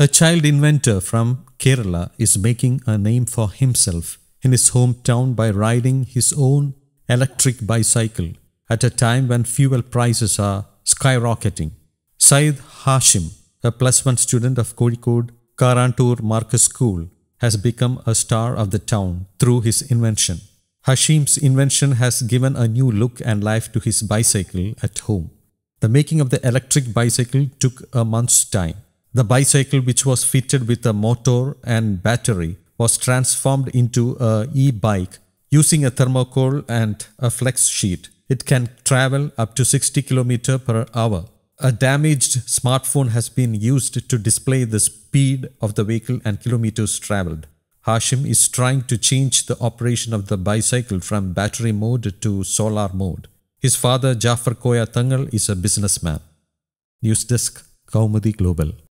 A child inventor from Kerala is making a name for himself in his hometown by riding his own electric bicycle at a time when fuel prices are skyrocketing. Syed Hashim, a plus one student of Kozhikode Karantur Marcus School, has become a star of the town through his invention. Hashim's invention has given a new look and life to his bicycle at home. The making of the electric bicycle took a month's time. The bicycle, which was fitted with a motor and battery, was transformed into a e-bike using a thermocol and a flex sheet. It can travel up to 60 km per hour. A damaged smartphone has been used to display the speed of the vehicle and kilometers traveled. Hashim is trying to change the operation of the bicycle from battery mode to solar mode. His father Jafar Koya Tangal is a businessman. News Desk, Kaumudi Global.